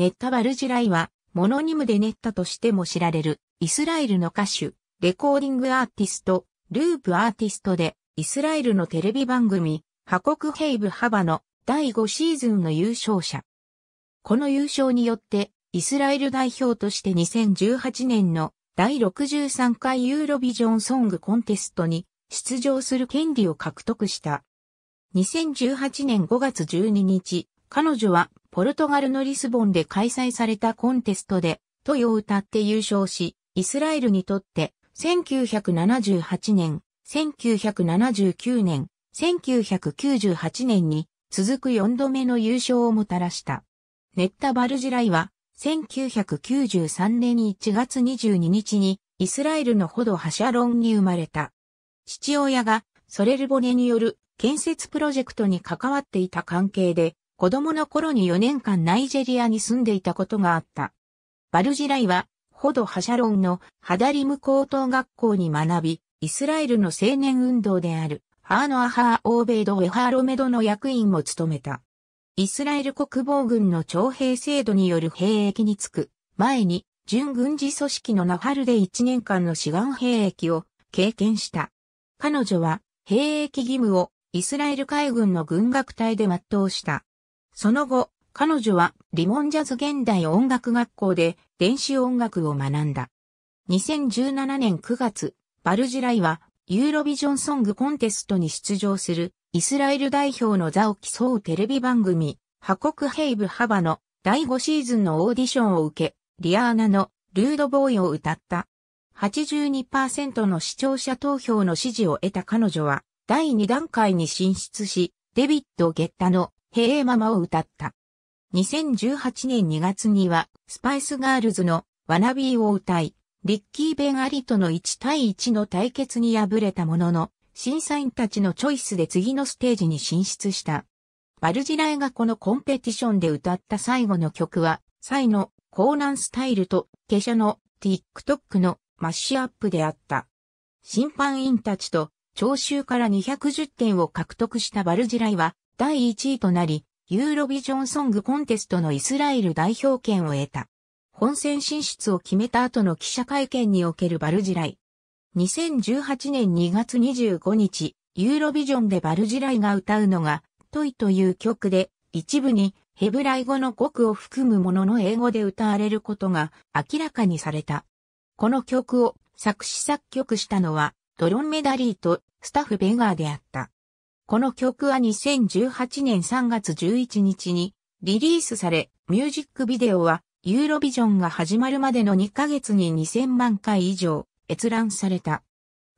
ネッタ・バルジライは、モノニムでネッタとしても知られる、イスラエルの歌手、レコーディングアーティスト、ループアーティストで、イスラエルのテレビ番組、ハコクヘイブ・ハバの第5シーズンの優勝者。この優勝によって、イスラエル代表として2018年の第63回ユーロビジョンソングコンテストに出場する権利を獲得した。2018年5月12日、彼女はポルトガルのリスボンで開催されたコンテストで、トヨを歌って優勝し、イスラエルにとって1978年、1979年、1998年に続く4度目の優勝をもたらした。ネッタ・バルジライは1993年1月22日にイスラエルのホド・ハシャロンに生まれた。父親がソレルボネによる建設プロジェクトに関わっていた関係で子供の頃に4年間ナイジェリアに住んでいたことがあった。バルジライは、ほどハシャロンのハダリム高等学校に学び、イスラエルの青年運動である、ハーノ・アハー・オーベイド・ウェハーロメドの役員も務めた。イスラエル国防軍の徴兵制度による兵役につく前に、準軍事組織のナファルで1年間の志願兵役を経験した。彼女は兵役義務をイスラエル海軍の軍学隊で全うした。その後、彼女はリモンジャズ現代音楽学校で電子音楽を学んだ。2017年9月、バルジライはユーロビジョンソングコンテストに出場するイスラエル代表の座を競うテレビ番組、ハコクヘイブハバの第5シーズンのオーディションを受け、リアーナのルードボーイを歌った。82%の視聴者投票の支持を得た彼女は、第2段階に進出し、デビッド・ゲッタのへえママを歌った。2018年2月には、スパイスガールズのワナビーを歌い、リッキー・ベン・アリとの1対1の対決に敗れたものの、審査員たちのチョイスで次のステージに進出した。バルジライがこのコンペティションで歌った最後の曲は、サイのコーナンスタイルと、ケシャの TikTok のマッシュアップであった。審判員たちと、聴衆から210点を獲得したバルジライは、第1位となり、ユーロビジョンソングコンテストのイスラエル代表権を得た。本戦進出を決めた後の記者会見におけるバルジライ。2018年2月25日、ユーロビジョンでバルジライが歌うのが、トイという曲で、一部にヘブライ語の語句を含むものの英語で歌われることが明らかにされた。この曲を作詞作曲したのは、ドロンメダリーとスタフ・ベガーであった。この曲は2018年3月11日にリリースされ、ミュージックビデオはユーロビジョンが始まるまでの2ヶ月に2000万回以上閲覧された。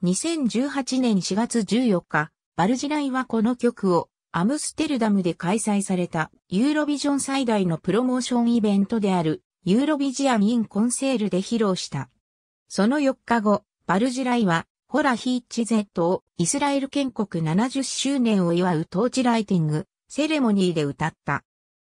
2018年4月14日、バルジライはこの曲をアムステルダムで開催されたユーロビジョン最大のプロモーションイベントであるユーロビジアン・イン・コンセールで披露した。その4日後、バルジライはホラヒッチゼットをイスラエル建国70周年を祝うトーチライティング、セレモニーで歌った。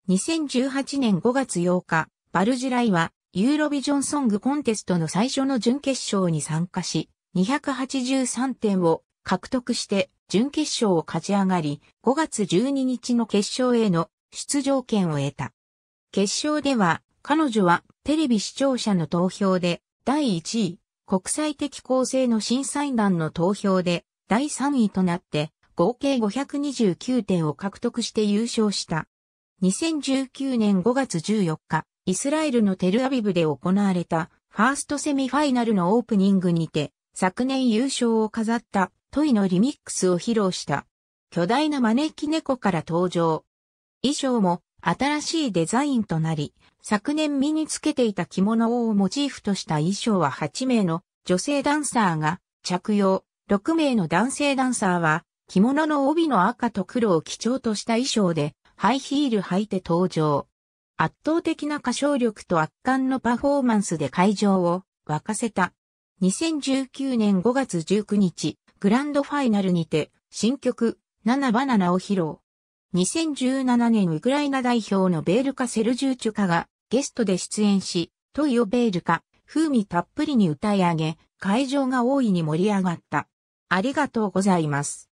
2018年5月8日、バルジライはユーロビジョンソングコンテストの最初の準決勝に参加し、283点を獲得して準決勝を勝ち上がり、5月12日の決勝への出場権を得た。決勝では、彼女はテレビ視聴者の投票で第1位、国際的構成の審査員団の投票で第3位となって合計529点を獲得して優勝した。2019年5月14日、イスラエルのテルアビブで行われたファーストセミファイナルのオープニングにて昨年優勝を飾ったトイのリミックスを披露した巨大な招き猫から登場。衣装も新しいデザインとなり、昨年身につけていた着物をモチーフとした衣装は8名の女性ダンサーが着用、6名の男性ダンサーは着物の帯の赤と黒を基調とした衣装でハイヒール履いて登場。圧倒的な歌唱力と圧巻のパフォーマンスで会場を沸かせた。2019年5月19日、グランドファイナルにて新曲、7バナナを披露。2017年ウクライナ代表のベールカ・セルジューチュカがゲストで出演し、トイオ・ベールカ、風味たっぷりに歌い上げ、会場が大いに盛り上がった。ありがとうございます。